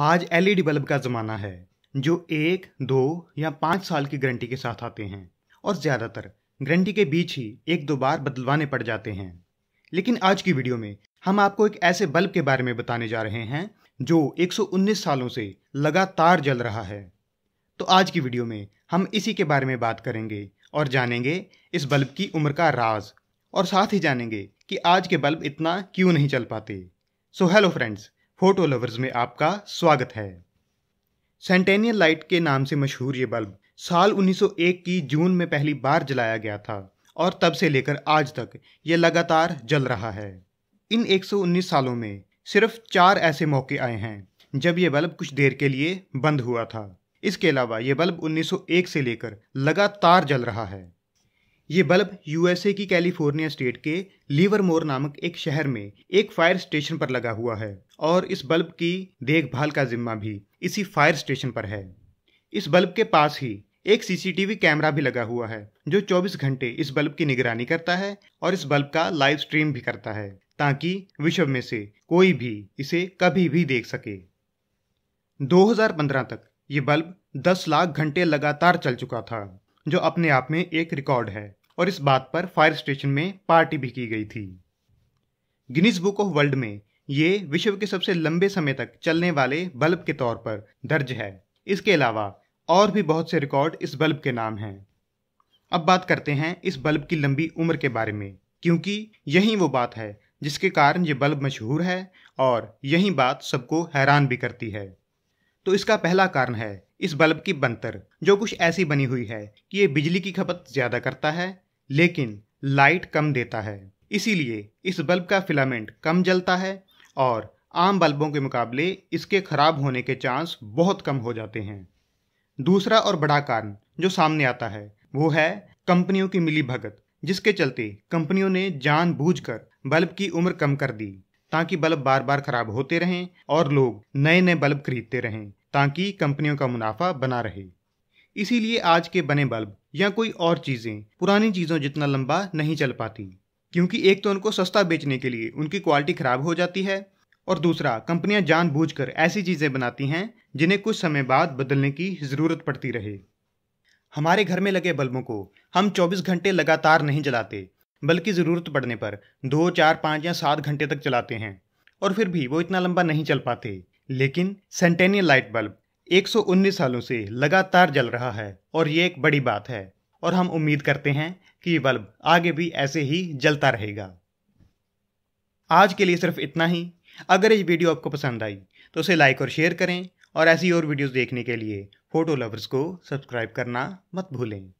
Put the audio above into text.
आज LED e bulb का ज़माना है जो एक दो या पाँच साल की गारंटी के साथ आते हैं और ज़्यादातर गारंटी के बीच ही एक दो बार बदलवाने पड़ जाते हैं लेकिन आज की वीडियो में हम आपको एक ऐसे बल्ब के बारे में बताने जा रहे हैं जो 119 सालों से लगातार जल रहा है तो आज की वीडियो में हम इसी के बारे में बात करेंगे और जानेंगे इस बल्ब की उम्र का राज और साथ ही जानेंगे कि आज के बल्ब इतना क्यों नहीं चल पाते so hello friends photo lovers में आपका स्वागत है सेंटेनियल लाइट के नाम से मशहूर ये बल्ब साल 1901 की जून में पहली बार जलाया गया था और तब से लेकर आज तक ये लगातार जल रहा है इन 119 सालों में सिर्फ चार ऐसे मौके आए हैं जब ये बल्ब कुछ देर के लिए बंद हुआ था इसके अलावा ये बल्ब 1901 से लेकर लगातार जल रहा है ये बल्ब यूएसए की कैलिफोर्निया स्टेट के लीवरमोर नामक एक शहर में एक फायर स्टेशन पर लगा हुआ है और इस बल्ब की देखभाल का जिम्मा भी इसी फायर स्टेशन पर है इस बल्ब के पास ही एक सीसीटीवी कैमरा भी लगा हुआ है जो 24 घंटे इस बल्ब की निगरानी करता है और इस बल्ब का लाइव स्ट्रीम भी करता है ताकि विश्व में से कोई भी इसे कभी भी देख सके 2015 तक ये बल्ब 10 लाख घंटे लगातार चल चुका था जो अपने आप में एक रिकॉर्ड है और इस बात पर फायर स्टेशन में पार्टी भी की गई थी गिनीज बुक ऑफ वर्ल्ड में ये विश्व के सबसे लंबे समय तक चलने वाले बल्ब के तौर पर दर्ज है इसके अलावा और भी बहुत से रिकॉर्ड इस बल्ब के नाम हैं अब बात करते हैं इस बल्ब की लंबी उम्र के बारे में क्योंकि यही वो बात है जिसके कारण ये बल्ब मशहूर है और यही बात सबको हैरान भी करती है तो इसका पहला कारण है इस बल्ब की बनतर जो कुछ ऐसी बनी हुई है कि ये बिजली की खपत ज़्यादा करता है लेकिन लाइट कम देता है इसीलिए इस बल्ब का फिलामेंट कम जलता है और आम बल्बों के मुकाबले इसके खराब होने के चांस बहुत कम हो जाते हैं दूसरा और बड़ा कारण जो सामने आता है वो है कंपनियों की मिली भगत जिसके चलते कंपनियों ने जान बल्ब की उम्र कम कर दी ताकि बल्ब बार बार खराब होते रहें और लोग नए नए बल्ब खरीदते रहें ताकि कंपनियों का मुनाफा बना रहे इसीलिए आज के बने बल्ब या कोई और चीज़ें पुरानी चीज़ों जितना लंबा नहीं चल पाती क्योंकि एक तो उनको सस्ता बेचने के लिए उनकी क्वालिटी ख़राब हो जाती है और दूसरा कंपनियां जानबूझकर ऐसी चीज़ें बनाती हैं जिन्हें कुछ समय बाद बदलने की ज़रूरत पड़ती रहे हमारे घर में लगे बल्बों को हम 24 घंटे लगातार नहीं जलाते बल्कि ज़रूरत पड़ने पर दो चार पाँच या सात घंटे तक चलाते हैं और फिर भी वो इतना लंबा नहीं चल पाते लेकिन सेंटेनियल लाइट बल्ब 119 सालों से लगातार जल रहा है और ये एक बड़ी बात है और हम उम्मीद करते हैं कि ये बल्ब आगे भी ऐसे ही जलता रहेगा आज के लिए सिर्फ इतना ही अगर ये वीडियो आपको पसंद आई तो उसे लाइक और शेयर करें और ऐसी और वीडियोस देखने के लिए फोटो लवर्स को सब्सक्राइब करना मत भूलें